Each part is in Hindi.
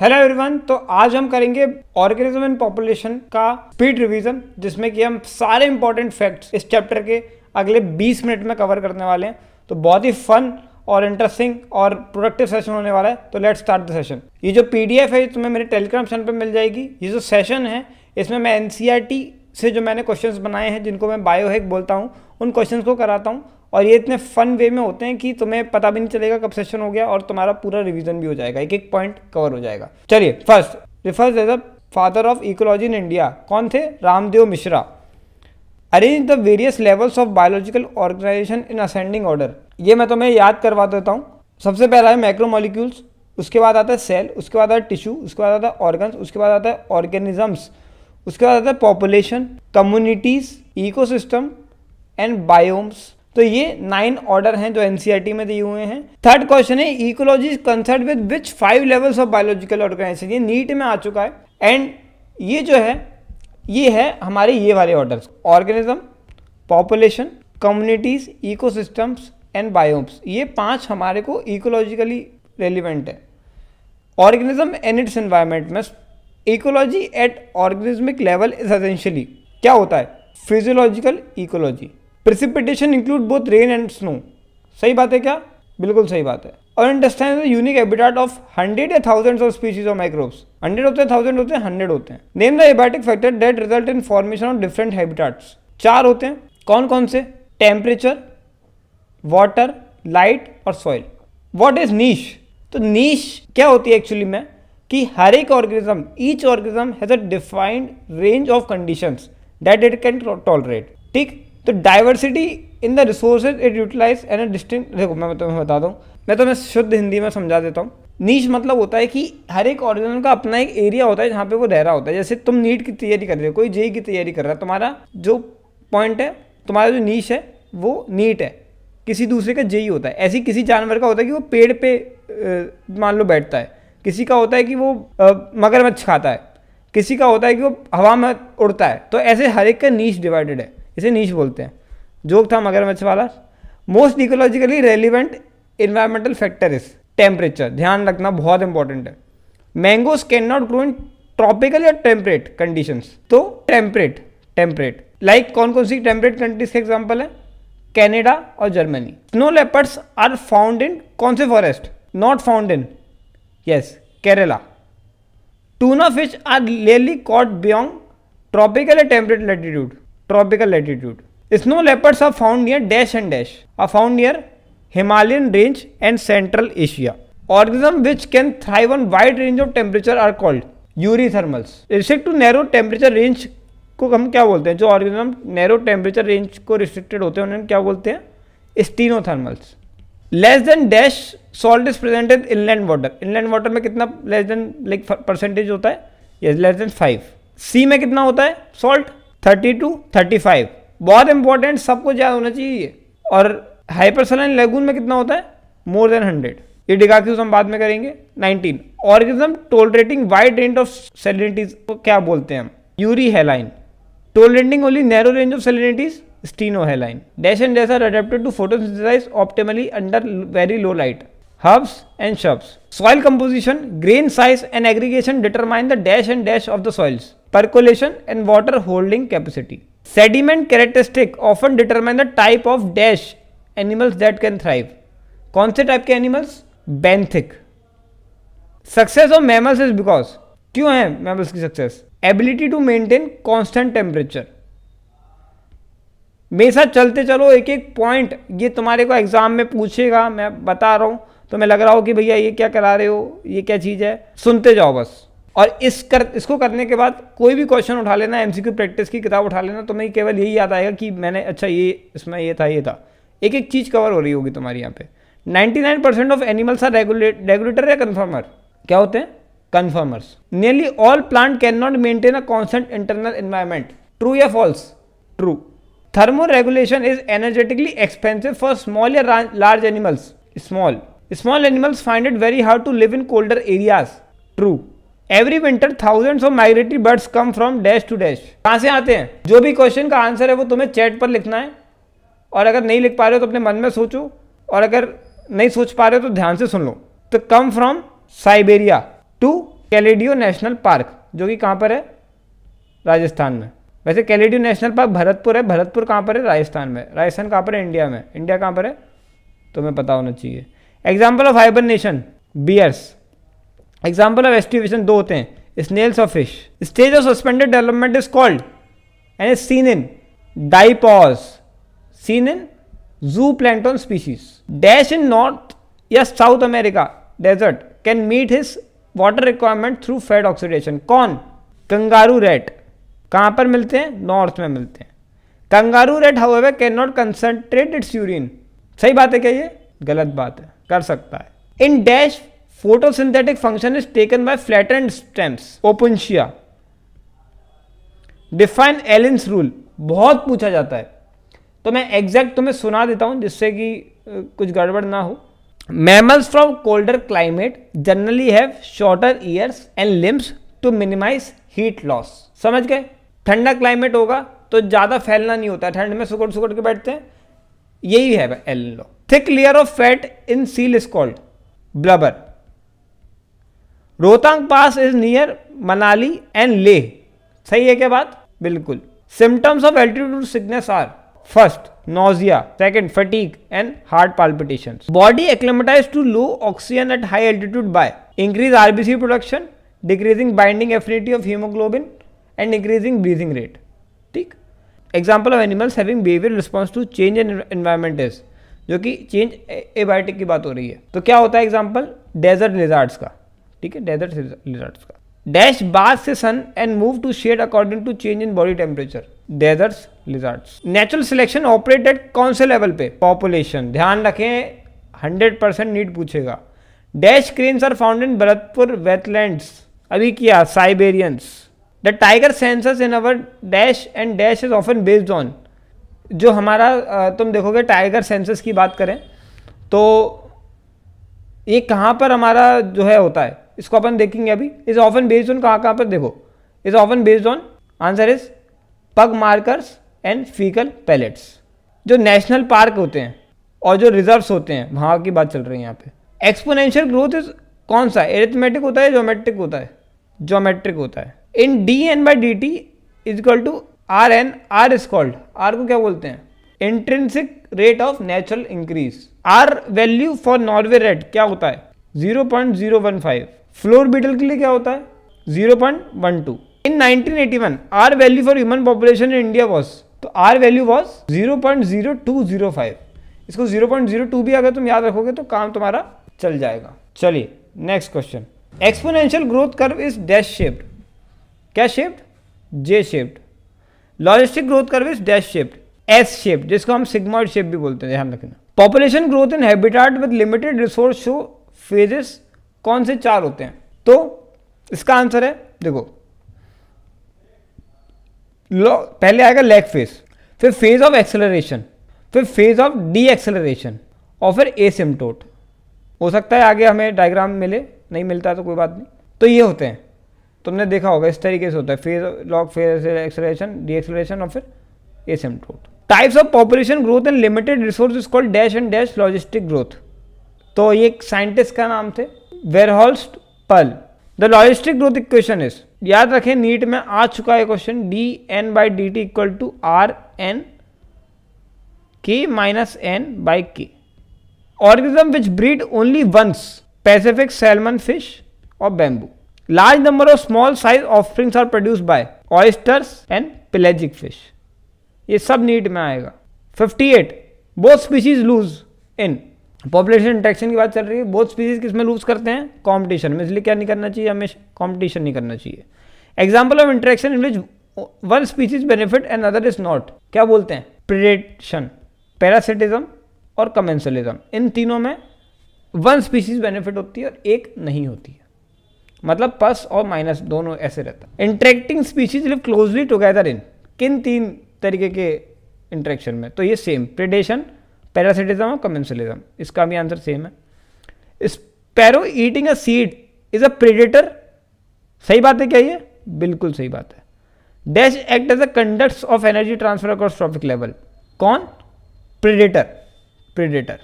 हेलो एवरीवन तो आज हम करेंगे ऑर्गेनिज्म एंड पॉपुलेशन का स्पीड रिवीजन जिसमें कि हम सारे इंपॉर्टेंट फैक्ट्स इस चैप्टर के अगले 20 मिनट में कवर करने वाले हैं तो बहुत ही फन और इंटरेस्टिंग और प्रोडक्टिव सेशन होने वाला है तो लेट स्टार्ट द सेशन ये जो पी है तुम्हें मेरे टेलीग्राम चैनल पर मिल जाएगी ये जो सेशन है इसमें मैं एन e से जो मैंने क्वेश्चन बनाए हैं जिनको मैं बायोहेक बोलता हूँ उन क्वेश्चन को कराता हूँ और ये इतने फन वे में होते हैं कि तुम्हें पता भी नहीं चलेगा कब सेशन हो गया और तुम्हारा पूरा रिविजन भी हो जाएगा एक एक पॉइंट कवर हो जाएगा चलिए first refers as a father of ecology in India कौन थे Ramdev Mishra arrange the various levels of biological organisation in ascending order ये मैं तुम्हें याद करवा देता हूँ सबसे पहला है मैक्रोमोलिक्यूल्स उसके बाद आता है सेल उसके बाद आता है टिश्यू उसके बाद आता है ऑर्गन उसके बाद आता है ऑर्गेनिजम्स उसके बाद आता है population communities ecosystem and biomes तो ये नाइन ऑर्डर हैं जो एनसीईआरटी e में दिए हुए हैं थर्ड क्वेश्चन है ecology is with which five levels of biological organisation ये नीट में आ चुका है एंड ये जो है ये है हमारे ये वाले order organism population communities ecosystems and biomes ये पांच हमारे को इकोलॉजिकली रेलिवेंट है ऑर्गेनिज्म एंड इट्स एनवायरमेंट में ecology at organismic level is essentially क्या होता है physiological ecology precipitation include both rain and snow सही बात है क्या बिल्कुल सही बात है और understand unique habitat of hundred या thousand of species of microbes hundred होते हैं थाउजेंड होते हैं हंड्रेड होते हैं name the abiotic factor that result in formation of different habitats चार होते हैं कौन कौन से टेम्परेचर वाटर लाइट और सॉइल वॉट इज नीश तो नीश क्या होती है एक्चुअली में कि हर एक organism each organism has a defined range of conditions that it can tolerate ठीक तो diversity in the resources it utilise and a distinct देखो मैं तुम्हें बता दूँ मैं तुम्हें शुद्ध हिंदी में समझा देता हूँ नीच मतलब होता है कि हर एक ऑर्गेनिज्म का अपना एक एरिया होता है जहाँ पे वो रह रहा होता है जैसे तुम नीट की तैयारी कर रहे हो कोई जेई की तैयारी कर रहा है तुम्हारा जो पॉइंट है तुम्हारा जो नीच है वो नीट है किसी दूसरे का जेई होता है ऐसी किसी जानवर का होता है कि वो पेड़ पे मान लो बैठता है किसी का होता है कि वो मगरमच्छ खाता है किसी का होता है कि वो हवा में उड़ता है तो ऐसे हर एक का नीच डिवाइडेड है इसे नीच बोलते हैं जोक था मगरमच्छ वाला most ecologically relevant environmental factor is temperature ध्यान रखना बहुत इंपॉर्टेंट है mangoes can not grow in tropical या टेम्परेट कंडीशन तो टेम्परेट टेम्परेट लाइक कौन कौन सी टेम्परेट कंट्रीज के एग्जाम्पल है कैनेडा और Germany snow leopards are found in कौन से forest not found in yes Kerala tuna fish are rarely caught beyond tropical या temperate latitude tropical latitude snow Snow are found near dash and dash are found near Himalayan range and central Asia organism which can thrive on wide range of temperature are called eurythermals restrict to narrow temperature range को हम क्या बोलते हैं जो ऑर्गेजम नैरो टेम्परेचर रेंज को रिस्ट्रिक्टेड होते हैं उन्हें क्या बोलते हैं stenothermals less than dash salt is presented in inland water inland water में कितना लेस देन लाइक परसेंटेज होता है लेस देन फाइव सी में कितना होता है salt thirty two thirty five बहुत इंपॉर्टेंट सबको याद होना चाहिए ये और हाइपरसलाइन लेगून में कितना होता है मोर देन हंड्रेड ये डिगाक्यूज हम बाद में करेंगे 19 organism tolerating wide range of salinities को क्या बोलते हैं हम euryhaline tolerating only narrow range of salinities stenohaline dash and dash are adapted to photosynthesise optimally under very low light herbs and shrubs soil composition grain size and aggregation determine the dash and dash of the soils percolation and water holding capacity. Sediment characteristic often determine the type of dash animals that can thrive. कौन से टाइप के animals benthic success of mammals is because क्यों है मैमल्स की success ability to maintain constant temperature मेरे साथ चलते चलो एक एक पॉइंट ये तुम्हारे को एग्जाम में पूछेगा मैं बता रहा हूं तो मैं लग रहा हूं कि भैया ये क्या करा रहे हो ये क्या चीज़ है सुनते जाओ बस और इस कर इसको करने के बाद कोई भी क्वेश्चन उठा लेना एमसीक्यू प्रैक्टिस की किताब उठा लेना तो मैं केवल यही याद आएगा कि मैंने अच्छा ये इसमें ये था ये था एक एक चीज़ कवर हो रही होगी तुम्हारी यहाँ पे 99% percent of animals are regulate regulator या कन्फर्मर क्या होते हैं conformers nearly all plant can not maintain a constant internal environment true या false true thermoregulation is energetically expensive for small या large animals small small animals find it very hard to live in colder areas true every winter thousands of migratory birds come from dash to dash कहाँ से आते हैं जो भी क्वेश्चन का आंसर है वो तुम्हें चैट पर लिखना है और अगर नहीं लिख पा रहे हो तो अपने मन में सोचो और अगर नहीं सोच पा रहे हो तो ध्यान से सुन लो तो come from Siberia to Keoladeo national park जो कि कहाँ पर है राजस्थान में वैसे कैलेडियो नेशनल पार्क भरतपुर है भरतपुर कहाँ पर है राजस्थान में राजस्थान कहाँ पर है इंडिया में इंडिया कहाँ पर है तुम्हें पता होना चाहिए example of hibernation bears example of aestivation दो होते हैं snails of fish stage of suspended development is called and is seen in diapause seen in zooplankton species dash in north या south America desert can meet his water requirement through fat oxidation कौन कंगारू रेट कहाँ पर मिलते हैं नॉर्थ में मिलते हैं kangaroo rat ever can not concentrate its urine सही बात है क्या ये गलत बात है कर सकता है in dash function is taken by flat and stems Opuntia define Allen's rule बहुत पूछा जाता है तो मैं एग्जैक्ट तुम्हें सुना देता हूं जिससे कि कुछ गड़बड़ ना हो mammals from colder climate generally have shorter ears and limbs to minimise heat loss समझ गए ठंडा क्लाइमेट होगा तो ज़्यादा फैलना नहीं होता ठंड में सुकड़ सुकड़ के बैठते हैं यही है Allen law thick layer of fat in seal is called blubber Rohtang pass is near Manali and Leh सही है क्या बात बिल्कुल symptoms of altitude sickness are first nausea second fatigue and heart palpitation body acclimatise to low oxygen at high altitude by increase RBC production decreasing binding affinity of haemoglobin and increasing breathing rate ठीक example of animals having behaviour response to change in environment is जो कि चेंज एबायोटिक की बात हो रही है तो क्या होता है एग्जाम्पल डेजर्ट लिजार्ट्स का ठीक है डेजर्ट लिजर्ट्स का डैश बाथ से sun and move to shade according to change in body temperature deserts lizards natural selection operate at कौन से लेवल पे पॉपुलेशन ध्यान रखें हंड्रेड परसेंट नीट पूछेगा dash cranes are found in Bharatpur wetlands अभी किया Siberians the tiger census in our dash and dash is often based on जो हमारा तुम देखोगे टाइगर सेंसस की बात करें तो ये कहाँ पर हमारा जो है होता है इसको अपन देखेंगे अभी इज ऑफन बेस्ड ऑन कहाँ कहाँ पर देखो is often based on answer is pug markers and faecal pellets जो नेशनल पार्क होते हैं और जो रिजर्व्स होते हैं वहाँ की बात चल रही है यहाँ पे एक्सपोनेंशियल ग्रोथ इज कौन सा एरिथमेटिक होता है जोमेट्रिक होता है जोमेट्रिक होता है in D N by D T is equal to R N R is called R को क्या बोलते हैं intrinsic rate of natural increase R value for Norway rat क्या होता है zero zero point one five flour beetle के लिए क्या होता है nineteen eighty one R value for human population in India was तो जीरो टू जीरो फाइव इसको टू भी अगर तुम याद रखोगे तो काम तुम्हारा चल जाएगा चलिए next question exponential growth curve is dash shaped क्या shaped J shaped logistic growth curve is dash shaped S shape जिसको हम सिग्मॉइड शेप भी बोलते हैं ध्यान रखना population growth in habitat with limited resource show phases कौन से चार होते हैं तो इसका आंसर है देखो पहले आएगा लेग फेस फिर फेज ऑफ एक्सेलरेशन फिर फेज ऑफ डी एक्सेलरेशन और फिर एसिम्टोट हो सकता है आगे हमें डायग्राम मिले नहीं मिलता तो कोई बात नहीं तो ये होते हैं तुमने देखा होगा इस तरीके से होता है phase log phase acceleration deceleration और फिर asymptote types of population growth and limited resource called dash and dash logistic growth तो ये एक साइंटिस्ट का नाम थे Verhulst Pearl the logistic growth equation is याद रखें नीट में आ चुका है question D N by D T equal to R N K minus N by K organism which breed only once Pacific salmon fish और bamboo large number of small size offerings are produce by oysters and pelagic fish ये सब नीट में आएगा fifty eight both species lose in population interaction की बात चल रही है बहुत स्पीसीज किस में लूज करते हैं कॉम्पिटिशन में इसलिए क्या नहीं करना चाहिए हमेशा कॉम्पिटिशन नहीं करना चाहिए example of interaction in which one species benefit and other is not क्या बोलते हैं प्रिडेशन पैरासिटिज्म और कमेंसलिज्म इन तीनों में वन स्पीसीज बेनिफिट होती है और एक नहीं होती है मतलब प्लस और माइनस दोनों ऐसे रहता है interacting species live closely together in किन तीन तरीके के इंट्रैक्शन में तो ये सेम प्रिडेशन पैरासिटिज्म और कमेंसलिज्म इसका भी आंसर सेम है sparrow eating a seed is a predator सही बात है क्या ये बिल्कुल सही बात है dash act as a conduct of energy transfer across trophic level कौन प्रेडेटर प्रेडेटर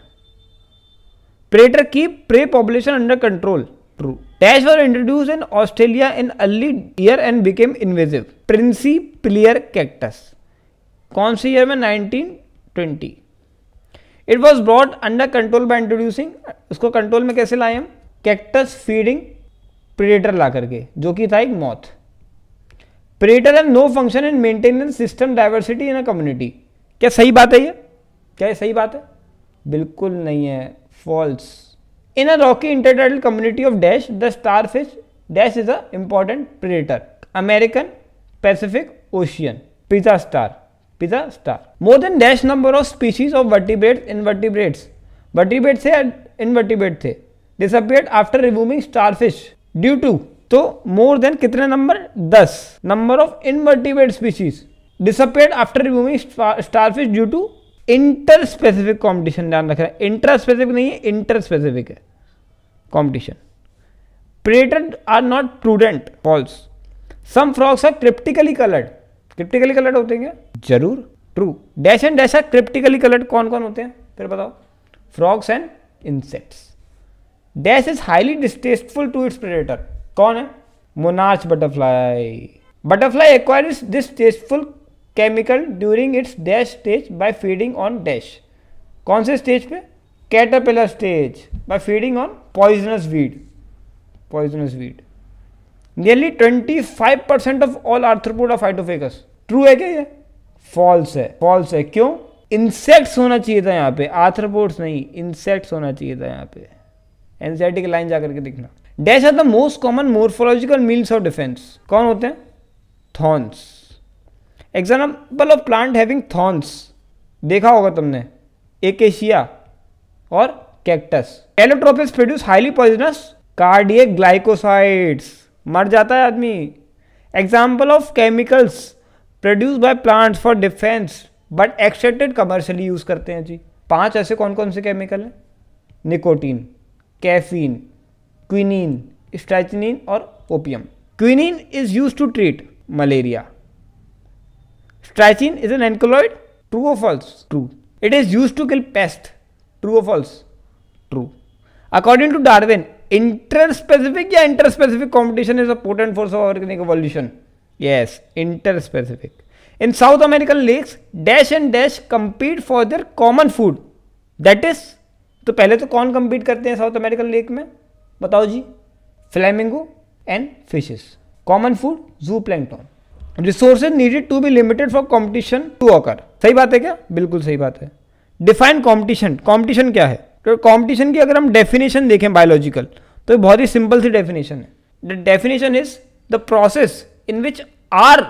प्रेडेटर की prey population under control true dash were introduce in Australia in early year and became invasive prickly cactus कौन सी ईयर में 1920 it was brought under control by introducing उसको कंट्रोल में कैसे लाए हम कैक्टस फीडिंग प्रेडेटर ला करके जो कि था एक मौत predator and no function and maintenance system diversity in a community क्या सही बात है ये क्या ये सही बात है बिल्कुल नहीं है false in a rocky intertidal community of dash the star fish dash is a important predator American Pacific ocean pizza star pizza star more than dash number of species of vertebrates invertebrates vertebrate थे इनवर्टिब्रेट थे disappeared after removing star fish due to तो मोर देन कितने नंबर दस number of invertebrate species disappeared after removing starfish due to interspecific competition ध्यान रख रहा है स्पेसिफिक नहीं है इंटर स्पेसिफिक है competition predators are not prudent false some frogs are cryptically coloured cryptically coloured होते हैं क्या जरूर true dash and dash cryptically coloured कौन कौन होते हैं फिर बताओ frogs and insects dash is highly distasteful to its predator कौन है monarch butterfly butterfly acquire acquires distasteful chemical during its dash stage by feeding on dash कौन से स्टेज पे caterpillar stage by feeding on poisonous weed poisonous weed nearly 25 percent of all arthropoda phytophagous true है क्या ये फॉल्स है फॉल्स है क्यों इंसेक्ट्स होना चाहिए था यहाँ पे आर्थ्रोपोड्स नहीं इंसेक्ट्स होना चाहिए था यहाँ पे एनसीआरटी की लाइन जाकर के देखना dash are the most common morphological means of defence कौन होते हैं thorns example of plant having thorns देखा होगा तुमने एकेशिया और cactus calotropis produce highly poisonous cardiac glycosides मर जाता है आदमी example of chemicals produce by plants for defence but accepted commercially use करते हैं जी पांच ऐसे कौन कौन से केमिकल हैं निकोटीन कैफीन क्विनिन स्ट्रैचनिन और opium quinine is use to treat malaria strychnine is an alkaloid true of false true it is use to kill pest true of false true according to Darwin interspecific या interspecific competition is a potent force of organic evolution yes interspecific in South American lakes dash and dash compete for their common food that is तो पहले तो कौन कंपीट करते हैं साउथ अमेरिकन लेक में बताओ जी flamingo and fishes common food zooplankton resource needed to be limited for competition to occur सही बात है क्या बिल्कुल सही बात है डिफाइन कॉम्पिटिशन कॉम्पिटिशन क्या है तो की अगर हम डेफिनेशन देखें बायोलॉजिकल तो बहुत ही सिंपल सी डेफिनेशन है the definition is the process in which R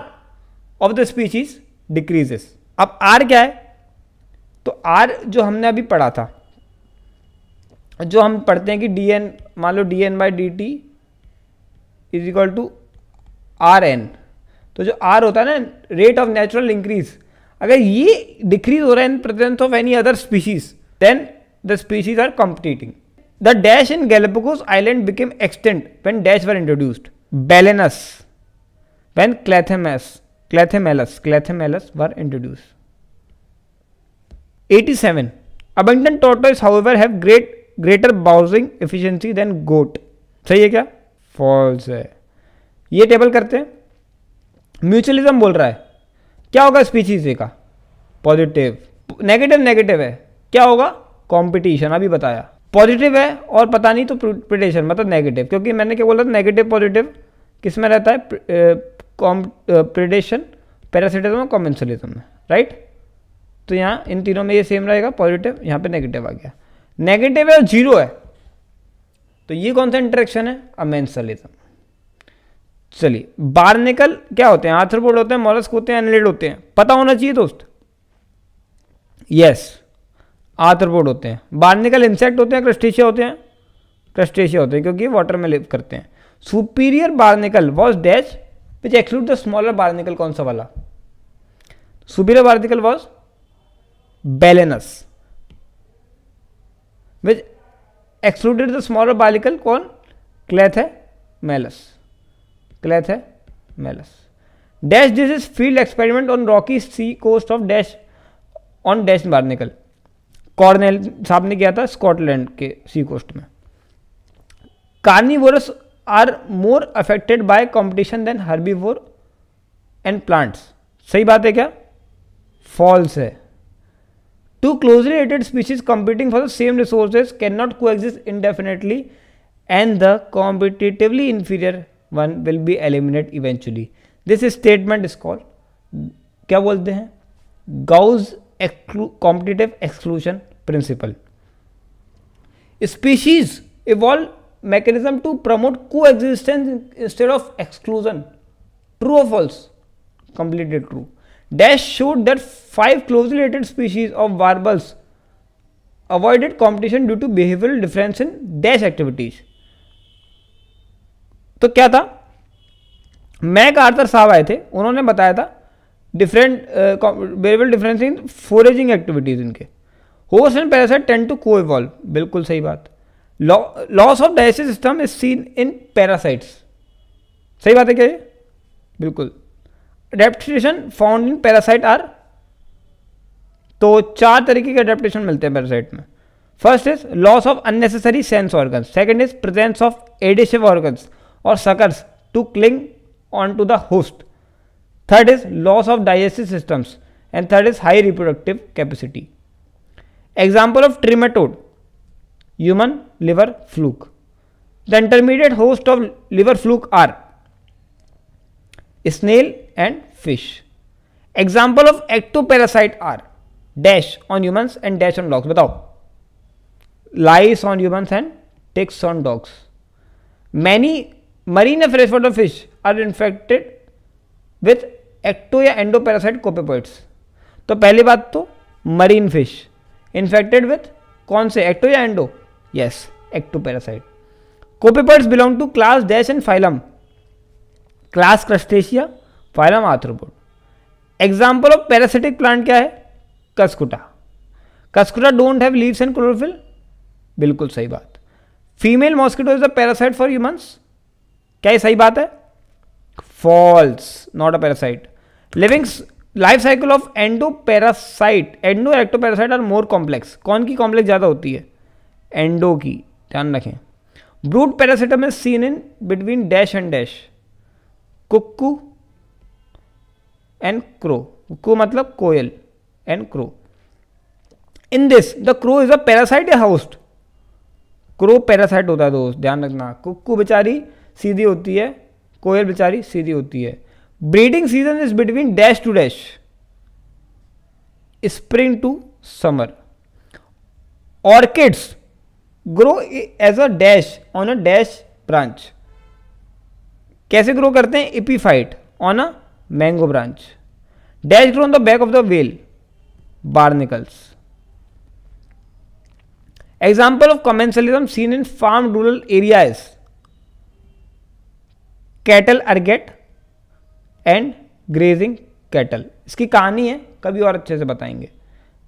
of the species decreases अब आर क्या है तो आर जो हमने अभी पढ़ा था जो हम पढ़ते हैं कि डी एन मान लो D N by D T is equal to R N तो जो आर होता है ना रेट ऑफ नेचुरल इंक्रीज अगर ये डिक्रीज हो रहा है in presence of any other species then the species are competing. The dash in Galapagos Island became extinct when dash were introduced. Balenus, when Clathemus, Clathemelus, Clathemelus were introduced. 87. Abundant tortoise however have great greater browsing efficiency than goat. सही है क्या फॉल्स है ये टेबल करते हैं म्यूचुअलिज्म बोल रहा है क्या होगा स्पीसीज ए का पॉजिटिव नेगेटिव नेगेटिव है क्या होगा कॉम्पिटिशन अभी बताया पॉजिटिव है और पता नहीं तो प्रिटेशन मतलब नेगेटिव क्योंकि मैंने क्या बोला था नेगेटिव पॉजिटिव किस में रहता है कॉम प्रिडेशन पैरासिटिज्म और कॉम्पेंसलिज्म में राइट तो यहाँ इन तीनों में ये सेम रहेगा पॉजिटिव यहाँ पे नेगेटिव आ गया नेगेटिव है और जीरो है तो ये कौन सा इंटरेक्शन है अमेंसलिज्म चलिए बार निकल क्या होते हैं आर्थ्रोपोड होते हैं मोलस्क होते हैं एनलिड होते हैं पता होना चाहिए दोस्त यस yes. आर्थ्रोपोड होते हैं बार्निकल इंसेक्ट होते हैं क्रस्टेशिया होते हैं क्रस्टेशिया होते हैं क्योंकि वाटर में लिव करते हैं superior barnacle was dash which exclude the smaller barnacle कौन सा वाला superior barnacle was Balanus which excluded the smaller barnacle कौन Chthamalus Chthamalus dash this is field experiment on rocky sea coast of dash on dash barnacle Connell साहब ने किया था स्कॉटलैंड के सी कोस्ट में carnivores are more affected by competition than herbivore and plants सही बात है क्या फॉल्स है two closely related species competing for the same resources can not coexist indefinitely and the competitively inferior one will be eliminate eventually this statement is called क्या बोलते हैं Gause's competitive exclusion principle species evolve mechanism to promote coexistence instead of exclusion true of false completed true dash showed that five close related species of warblers avoided competition due to behaviour difference in dash activities तो क्या था मैक आर्थर साहब आए थे उन्होंने बताया था different variable difference in foraging activities इनके host and parasite tend to evolve इवॉल्व बिल्कुल सही बात loss of digestive system is seen in parasites सही बात है क्या ये बिल्कुल adaptation found in parasite are तो चार तरीके के अडेप्टेशन मिलते हैं पैरासाइट में first is loss of unnecessary sense organs second is presence of adhesive organs और suckers to cling on to the host Third is loss of digestive systems and third is high reproductive capacity. Example of trematode human liver fluke. The intermediate host of liver fluke are snail and fish. Example of ectoparasite are dash on humans and dash on dogs. बताओ lice on humans and ticks on dogs. Many marine freshwater fish are infected with ecto या एंडो पैरासाइट कोपेपोइट्स तो पहली बात तो मरीन फिश इन्फेक्टेड विथ कौन से एक्टो या endo yes ectoparasite copepods belong to class dash and phylum class crustacea phylum arthropod example of parasitic plant क्या है cuscuta cuscuta don't have leaves and chlorophyll बिल्कुल सही बात female mosquito is a parasite for humans क्या ये सही बात है false not a parasite living life cycle of endoparasite endo ectoparasite are more complex कौन की कॉम्प्लेक्स ज़्यादा होती है एंडो की ध्यान रखें brood parasitism is seen in between dash and dash cuckoo and crow cuckoo मतलब कोयल and crow in this the crow is a parasite या होस्ट क्रो पैरासाइट होता है दोस्त ध्यान रखना कुक्कू बेचारी सीधी होती है कोयल बेचारी सीधी होती है breeding season is between dash to dash spring to summer orchids grow as a dash on a dash branch कैसे ग्रो करते हैं epiphyte on a mango branch dash grow on the back of the whale barnacles example of commensalism seen in farm rural areas cattle अर्गेट एंड ग्रेजिंग कैटल इसकी कहानी है कभी और अच्छे से बताएंगे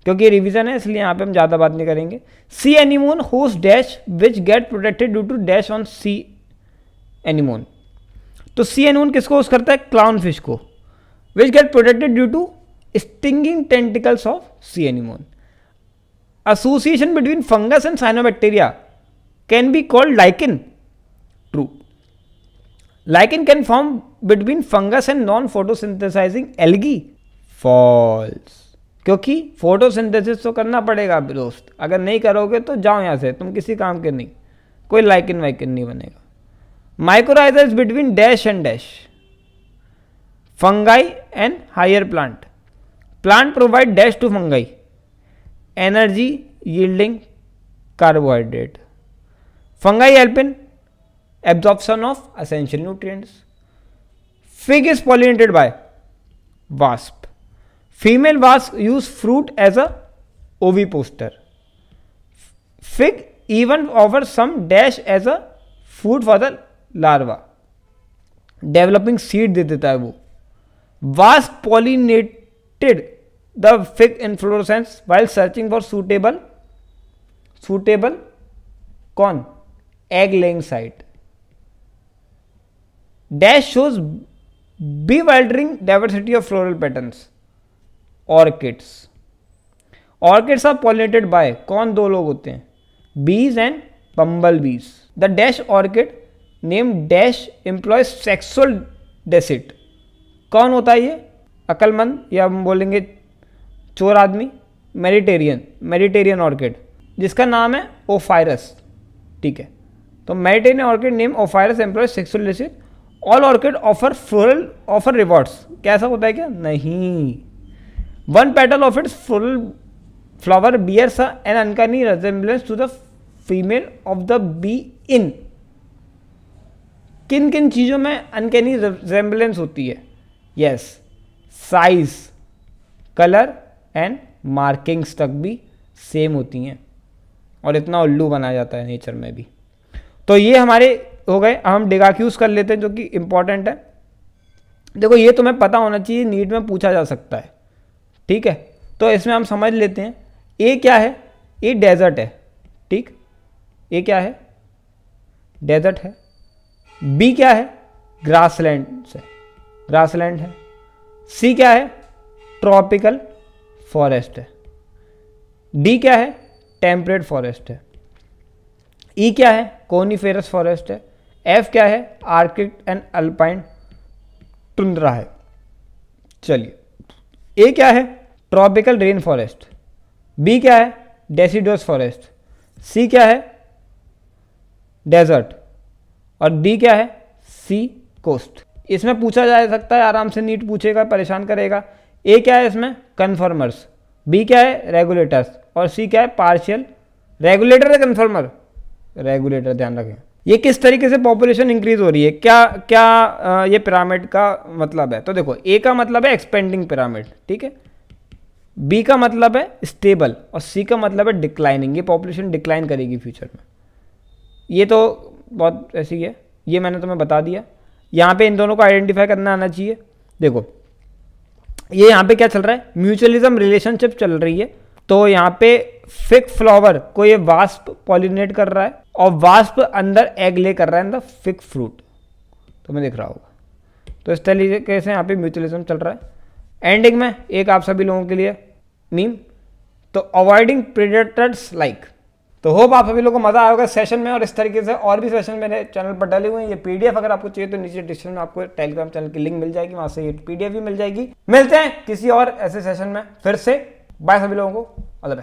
क्योंकि रिवीजन है इसलिए यहाँ पे हम ज़्यादा बात नहीं करेंगे सी एनिमोन होस dash which get protected due to dash on sea anemone तो सी एनिमोन किसको होस करता है क्लाउन फिश को which get protected due to stinging tentacles of sea anemone association between fungus and cyanobacteria can be called lichen true lichen can form between fungus and non photosynthesising algae false क्योंकि फोटोसिंथेसिस तो करना पड़ेगा दोस्त अगर नहीं करोगे तो जाओ यहाँ से तुम किसी काम के नहीं कोई लाइकिन वाइकिन नहीं बनेगा mycorrhizae between dash and dash fungi and higher plant plant provide dash to fungi energy yielding carbohydrate fungi help in absorption of essential nutrients fig is pollinated by wasp female wasp use fruit as a oviposition fig even over some dash as a food for the larva developing seed दे देता है वो wasp pollinated the fig in inflorescence while searching for suitable suitable कौन egg laying site dash shows bewildering diversity of floral pattern orchids orchids are pollinated by कौन दो लोग होते हैं bees and bumble bees the dash orchid name dash employ sexual deceit कौन होता है ये अकलमंद या हम बोलेंगे चोर आदमी मेडिटेरियन मेडिटेरियन ऑर्किड जिसका नाम है ओफायरस ठीक है तो Mediterranean orchid name ophrys employ sexual deceit all orchid offer floral offer rewards कैसा होता है क्या नहीं one petal of its floral flower bears an uncanny resemblance to the female of the bee in किन किन चीज़ों में अनकैनी रेजेम्बलेंस होती है yes size colour and markings तक भी सेम होती हैं और इतना उल्लू बना जाता है नेचर में भी तो ये हमारे हो गए हम डिगाक्यूज कर लेते हैं जो कि इम्पॉर्टेंट है देखो ये तुम्हें पता होना चाहिए नीट में पूछा जा सकता है ठीक है तो इसमें हम समझ लेते हैं ए क्या है ए डेजर्ट है ठीक ए क्या है डेजर्ट है बी क्या है लैंड है ग्रासलैंड है सी क्या है ट्रॉपिकल फॉरेस्ट है डी क्या है टेम्परेट फॉरेस्ट है ई e क्या है कोनीफेरस फॉरेस्ट है एफ क्या है आर्किड एंड अल्पाइन टुंद्रा है चलिए ए क्या है ट्रॉपिकल रेन फॉरेस्ट बी क्या है डेसीडोस फॉरेस्ट सी क्या है डेजर्ट और डी क्या है सी कोस्ट इसमें पूछा जा सकता है आराम से नीट पूछेगा परेशान करेगा ए क्या है इसमें कन्फर्मर्स बी क्या है रेगुलेटर्स और सी क्या है पार्शियल रेगुलेटर है कन्फर्मर रेगुलेटर ध्यान रखें ये किस तरीके से पॉपुलेशन इंक्रीज हो रही है क्या क्या ये पिरामिड का मतलब है तो देखो ए का मतलब है एक्सपेंडिंग पिरामिड ठीक है बी का मतलब है स्टेबल और सी का मतलब है डिक्लाइनिंग ये पॉपुलेशन डिक्लाइन करेगी फ्यूचर में ये तो बहुत ऐसी है ये मैंने तुम्हें बता दिया यहाँ पे इन दोनों को आइडेंटिफाई करना आना चाहिए देखो ये यहाँ पे क्या चल रहा है म्यूचुअलिज्म रिलेशनशिप चल रही है तो यहाँ पे फिक फ्लावर को ये वास्प पॉलिनेट कर रहा है और वास्प अंदर एग ले कर रहा है इन द फिक फ्रूट तो मैं दिख रहा होगा तो इस तरीके से यहाँ पे म्यूचुअलिज्म चल रहा है एंडिंग में एक आप सभी लोगों के लिए मीम तो अवॉइडिंग प्रिडेटर्स लाइक तो होप आप सभी लोगों को मजा आएगा सेशन में और इस तरीके से और भी सेशन मेरे चैनल पर डाले हुए हैं ये पीडीएफ अगर आपको चाहिए तो नीचे डिस्क्रिप्शन में आपको टेलीग्राम चैनल की लिंक मिल जाएगी वहां से ये पीडीएफ भी मिल जाएगी मिलते हैं किसी और ऐसे सेशन में फिर से बाय सभी लोगों को अलग